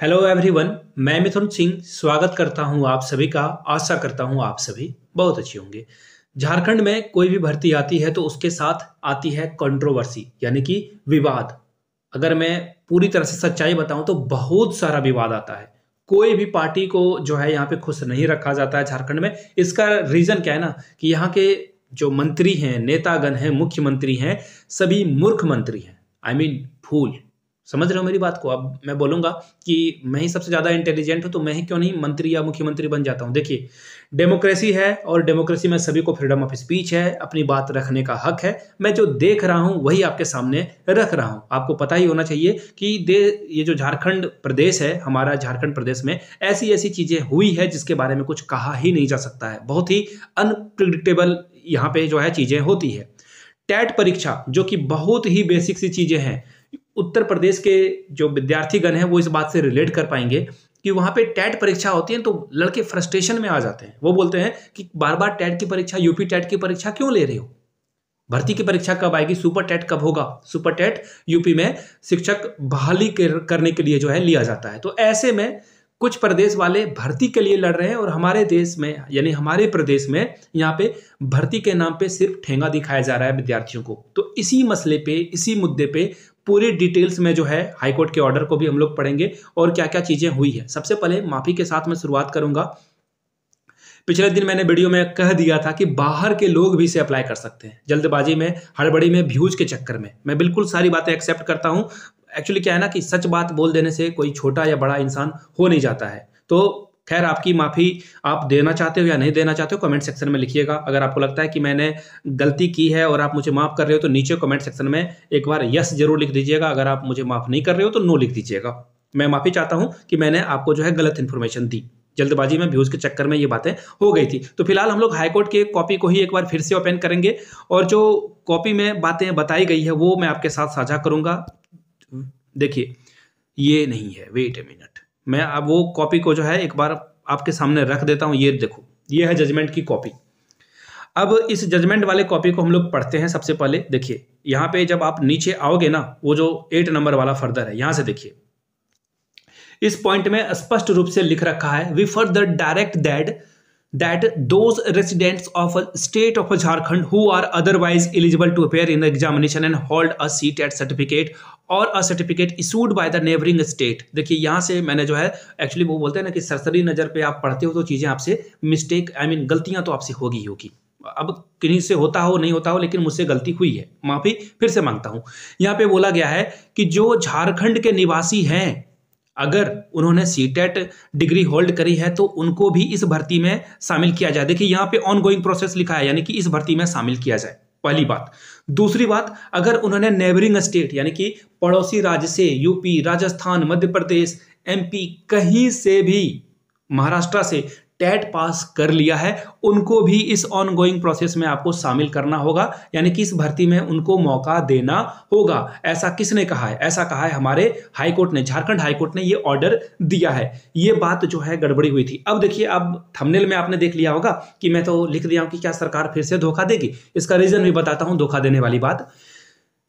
hello everyone मैं मिथुन सिंह स्वागत करता हूं आप सभी का आशा करता हूं आप सभी बहुत अच्छे होंगे झारखंड में कोई भी भर्ती आती है तो उसके साथ आती है कंट्रोवर्सी यानी कि विवाद अगर मैं पूरी तरह से सच्चाई बताऊं तो बहुत सारा विवाद आता है कोई भी पार्टी को जो है यहाँ पे खुश नहीं रखा जाता है झारखंड में इसका रीज़न क्या है ना कि यहाँ के जो मंत्री हैं नेतागण हैं मुख्यमंत्री हैं सभी मूर्ख मंत्री हैं आई मीन फूल समझ रहे हो मेरी बात को अब मैं बोलूंगा कि मैं ही सबसे ज़्यादा इंटेलिजेंट हूँ तो मैं ही क्यों नहीं मंत्री या मुख्यमंत्री बन जाता हूँ देखिए डेमोक्रेसी है और डेमोक्रेसी में सभी को फ्रीडम ऑफ स्पीच है अपनी बात रखने का हक है मैं जो देख रहा हूँ वही आपके सामने रख रहा हूँ आपको पता ही होना चाहिए कि दे ये जो झारखंड प्रदेश है हमारा झारखंड प्रदेश में ऐसी ऐसी चीज़ें हुई है जिसके बारे में कुछ कहा ही नहीं जा सकता है बहुत ही अनप्रिडिक्टेबल यहाँ पे जो है चीज़ें होती है टैट परीक्षा जो कि बहुत ही बेसिक सी चीज़ें हैं उत्तर प्रदेश के जो विद्यार्थीगण हैं वो इस बात से रिलेट कर पाएंगे कि वहाँ पे टैट परीक्षा होती है तो लड़के फ्रस्ट्रेशन में आ जाते हैं वो बोलते हैं कि बार बार टैट की परीक्षा यूपी टैट की परीक्षा क्यों ले रहे हो भर्ती की परीक्षा कब आएगी सुपर टेट कब होगा सुपर टेट यूपी में शिक्षक बहाली करने के लिए जो है लिया जाता है तो ऐसे में कुछ प्रदेश वाले भर्ती के लिए लड़ रहे हैं और हमारे देश में यानी हमारे प्रदेश में यहाँ पे भर्ती के नाम पे सिर्फ ठेंगा दिखाया जा रहा है विद्यार्थियों को तो इसी मसले पे इसी मुद्दे पे पूरी डिटेल्स में जो है हाईकोर्ट के ऑर्डर को भी हम लोग पढ़ेंगे और क्या क्या चीज़ें हुई है सबसे पहले माफ़ी के साथ मैं शुरुआत करूंगा पिछले दिन मैंने वीडियो में कह दिया था कि बाहर के लोग भी इसे अप्लाई कर सकते हैं जल्दबाजी में हड़बड़ी में भ्यूज के चक्कर में मैं बिल्कुल सारी बातें एक्सेप्ट करता हूँ एक्चुअली क्या है ना कि सच बात बोल देने से कोई छोटा या बड़ा इंसान हो नहीं जाता है तो खैर आपकी माफ़ी आप देना चाहते हो या नहीं देना चाहते हो कमेंट सेक्शन में लिखिएगा अगर आपको लगता है कि मैंने गलती की है और आप मुझे माफ़ कर रहे हो तो नीचे कमेंट सेक्शन में एक बार यस जरूर लिख दीजिएगा अगर आप मुझे माफ़ नहीं कर रहे हो तो नो लिख दीजिएगा मैं माफ़ी चाहता हूँ कि मैंने आपको जो है गलत इन्फॉर्मेशन दी जल्दबाजी में व्यूज़ के चक्कर में ये बातें हो गई थी तो फिलहाल हम लोग हाईकोर्ट के कॉपी को ही एक बार फिर से ओपन करेंगे और जो कॉपी में बातें बताई गई है वो मैं आपके साथ साझा करूँगा देखिए ये नहीं है वेट ए मिनट मैं अब वो कॉपी को जो है एक बार आपके सामने रख देता हूँ ये देखो ये है जजमेंट की कॉपी अब इस जजमेंट वाले कॉपी को हम लोग पढ़ते हैं सबसे पहले देखिए यहाँ पे जब आप नीचे आओगे ना वो जो एट नंबर वाला फर्दर है यहाँ से देखिए इस पॉइंट में स्पष्ट रूप से लिख रखा है we further direct that that those residents of a state of Jharkhand who are otherwise eligible to appear in the examination and hold a seat at certificate और a certificate issued by the neighbouring state देखिए यहाँ से मैंने जो है actually वो बोलते हैं ना कि सरसरी नज़र पे आप पढ़ते हो तो चीज़ें आपसे mistake I I mean mean, गलतियाँ तो आपसे होगी ही होगी अब किन्हीं से होता हो नहीं होता हो लेकिन मुझसे गलती हुई है माफ़ी फिर से मांगता हूँ यहाँ पे बोला गया है कि जो झारखंड के निवासी हैं अगर उन्होंने सी e डिग्री होल्ड करी है तो उनको भी इस भर्ती में शामिल किया जाए देखिए यहाँ पे ऑनगोइंग प्रोसेस लिखा है यानी कि इस भर्ती में शामिल किया जाए पहली बात दूसरी बात अगर उन्होंने नेबरिंग स्टेट यानी कि पड़ोसी राज्य से यूपी राजस्थान मध्य प्रदेश एमपी कहीं से भी महाराष्ट्र से टेट पास कर लिया है उनको भी इस ऑनगोइंग प्रोसेस में आपको शामिल करना होगा यानी कि इस भर्ती में उनको मौका देना होगा ऐसा किसने कहा है ऐसा कहा है हमारे हाईकोर्ट ने झारखंड हाईकोर्ट ने ये ऑर्डर दिया है ये बात जो है गड़बड़ी हुई थी अब देखिए अब थमनेल में आपने देख लिया होगा कि मैं तो लिख दिया हूं कि क्या सरकार फिर से धोखा देगी इसका रीजन भी बताता हूं धोखा देने वाली बात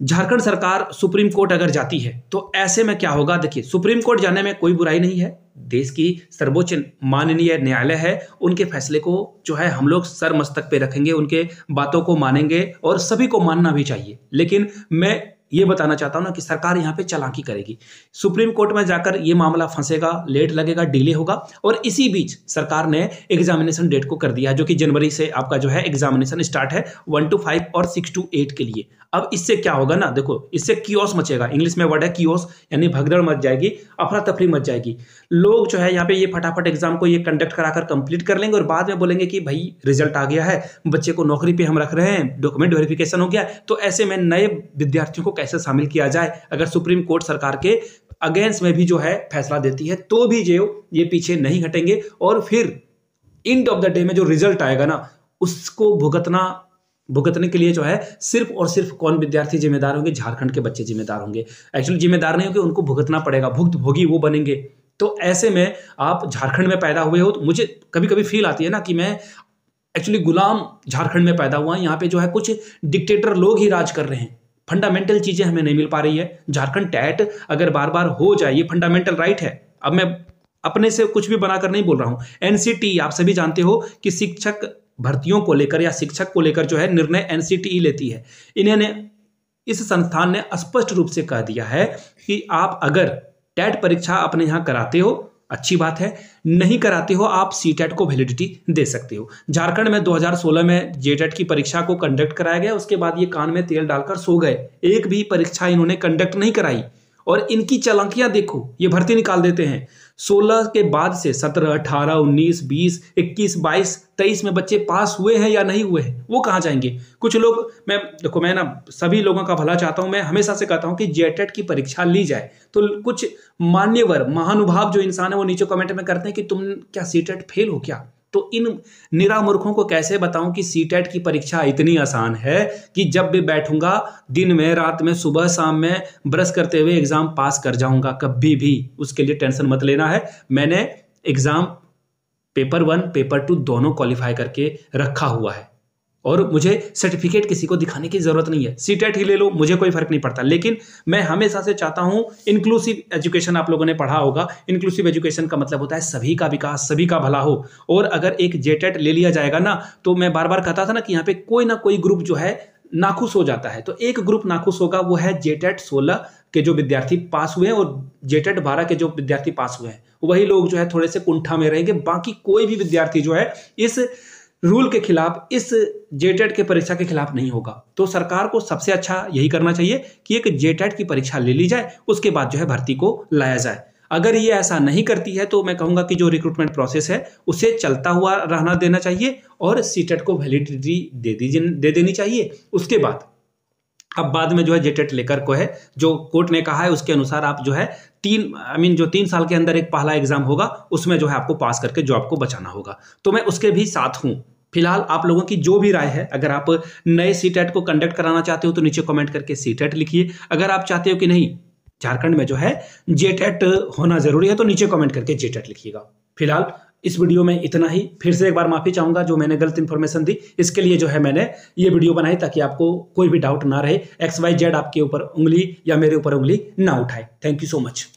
झारखंड सरकार सुप्रीम कोर्ट अगर जाती है तो ऐसे में क्या होगा देखिए सुप्रीम कोर्ट जाने में कोई बुराई नहीं है देश की सर्वोच्च माननीय न्यायालय है उनके फैसले को जो है हम लोग सर मस्तक पे रखेंगे उनके बातों को मानेंगे और सभी को मानना भी चाहिए लेकिन मैं ये बताना चाहता हूँ ना कि सरकार यहाँ पे चलाकी करेगी सुप्रीम कोर्ट में जाकर ये मामला फंसेगा लेट लगेगा डिले होगा और इसी बीच सरकार ने एग्जामिनेशन डेट को कर दिया जो कि जनवरी से आपका जो है एग्जामिनेशन स्टार्ट है वन टू फाइव और सिक्स टू एट के लिए अब इससे क्या होगा ना देखो इससे क्योस मचेगा इंग्लिश में वर्ड है क्योस यानी भगदड़ मच जाएगी अफरा तफरी मच जाएगी लोग जो है यहाँ पे ये फटाफट एग्जाम को ये कंडक्ट कराकर कंप्लीट कर लेंगे और बाद में बोलेंगे कि भाई रिजल्ट आ गया है बच्चे को नौकरी पे हम रख रहे हैं डॉक्यूमेंट वेरिफिकेशन हो गया तो ऐसे में नए विद्यार्थियों को कैसे शामिल किया जाए अगर सुप्रीम कोर्ट सरकार के अगेंस्ट में भी जो है फैसला देती है तो भी जो ये पीछे नहीं हटेंगे और फिर इंड ऑफ द डे में जो रिजल्ट आएगा ना उसको भुगतना भुगतने के लिए जो है सिर्फ और सिर्फ कौन विद्यार्थी जिम्मेदार होंगे झारखंड के बच्चे जिम्मेदार होंगे एक्चुअली जिम्मेदार नहीं होंगे उनको भुगतना पड़ेगा भुगत भोगी वो बनेंगे तो ऐसे में आप झारखंड में पैदा हुए हो तो मुझे कभी कभी फील आती है ना कि मैं एक्चुअली गुलाम झारखंड में पैदा हुआ यहाँ पे जो है कुछ डिक्टेटर लोग ही राज कर रहे हैं फंडामेंटल चीज़ें हमें नहीं मिल पा रही है झारखंड टैट अगर बार बार हो जाए ये फंडामेंटल राइट है अब मैं अपने से कुछ भी बनाकर नहीं बोल रहा हूँ एनसीटी आप सभी जानते हो कि शिक्षक भर्तियों को लेकर या शिक्षक को लेकर जो है निर्णय एनसीटी लेती है इन्होंने इस संस्थान ने स्पष्ट रूप से कह दिया है कि आप अगर टैट परीक्षा अपने यहाँ कराते हो अच्छी बात है नहीं कराते हो आप सी टेट को वैलिडिटी दे सकते हो झारखंड में 2016 में जे की परीक्षा को कंडक्ट कराया गया उसके बाद ये कान में तेल डालकर सो गए एक भी परीक्षा इन्होंने कंडक्ट नहीं कराई और इनकी चलांकियां देखो ये भर्ती निकाल देते हैं 16 के बाद से 17, 18, 19, 20, 21, 22, 23 में बच्चे पास हुए हैं या नहीं हुए हैं वो कहाँ जाएंगे कुछ लोग मैं देखो मैं ना सभी लोगों का भला चाहता हूँ मैं हमेशा से कहता हूँ कि जेटेट की परीक्षा ली जाए तो कुछ मान्यवर महानुभाव जो इंसान है वो नीचे कमेंट में करते हैं कि तुम क्या सीटेट फेल e हो क्या तो इन निरामूर्खों को कैसे बताऊं कि सी टेट की परीक्षा इतनी आसान है कि जब भी बैठूंगा दिन में रात में सुबह शाम में ब्रश करते हुए एग्ज़ाम पास कर जाऊंगा कभी भी उसके लिए टेंशन मत लेना है मैंने exam paper one paper two दोनों क्वालिफाई करके रखा हुआ है और मुझे सर्टिफिकेट किसी को दिखाने की ज़रूरत नहीं है सी e ही ले लो मुझे कोई फ़र्क नहीं पड़ता लेकिन मैं हमेशा से चाहता हूं इंक्लूसिव एजुकेशन आप लोगों ने पढ़ा होगा इंक्लूसिव एजुकेशन का मतलब होता है सभी का विकास सभी का भला हो और अगर एक जे e ले लिया जाएगा ना तो मैं बार बार कहता था ना कि यहाँ पे कोई ना कोई ग्रुप जो है नाखुश हो जाता है तो एक ग्रुप नाखुश होगा वो है जेटेट e सोलह के जो विद्यार्थी पास हुए हैं और जेटेट बारह के जो विद्यार्थी पास हुए हैं वही लोग जो है थोड़े से कुंठा में रहेंगे बाकी कोई भी विद्यार्थी जो है इस रूल के खिलाफ इस जेटेड के परीक्षा के खिलाफ नहीं होगा तो सरकार को सबसे अच्छा यही करना चाहिए कि एक जेटेड की परीक्षा ले ली जाए उसके बाद जो है भर्ती को लाया जाए अगर ये ऐसा नहीं करती है तो मैं कहूँगा कि जो रिक्रूटमेंट प्रोसेस है उसे चलता हुआ रहना देना चाहिए और सीटेट e को वैलिडिटी दे दीजिए दे देनी चाहिए उसके बाद अब बाद में जो है जेटेट लेकर को है जो कोर्ट ने कहा है उसके अनुसार आप जो है तीन आई I मीन mean, जो तीन साल के अंदर एक पहला एग्जाम होगा उसमें जो है आपको पास करके जॉब को बचाना होगा तो मैं उसके भी साथ हूँ फिलहाल आप लोगों की जो भी राय है अगर आप नए सी e को कंडक्ट कराना चाहते हो तो नीचे कमेंट करके सी e लिखिए अगर आप चाहते हो कि नहीं झारखंड में जो है जेटेट होना जरूरी है तो नीचे कमेंट करके जेटेट लिखिएगा फिलहाल इस वीडियो में इतना ही फिर से एक बार माफ़ी चाहूँगा जो मैंने गलत इन्फॉर्मेशन दी इसके लिए जो है मैंने ये वीडियो बनाई ताकि आपको कोई भी डाउट ना रहे एक्स वाई जेड आपके ऊपर उंगली या मेरे ऊपर उंगली ना उठाए थैंक यू सो मच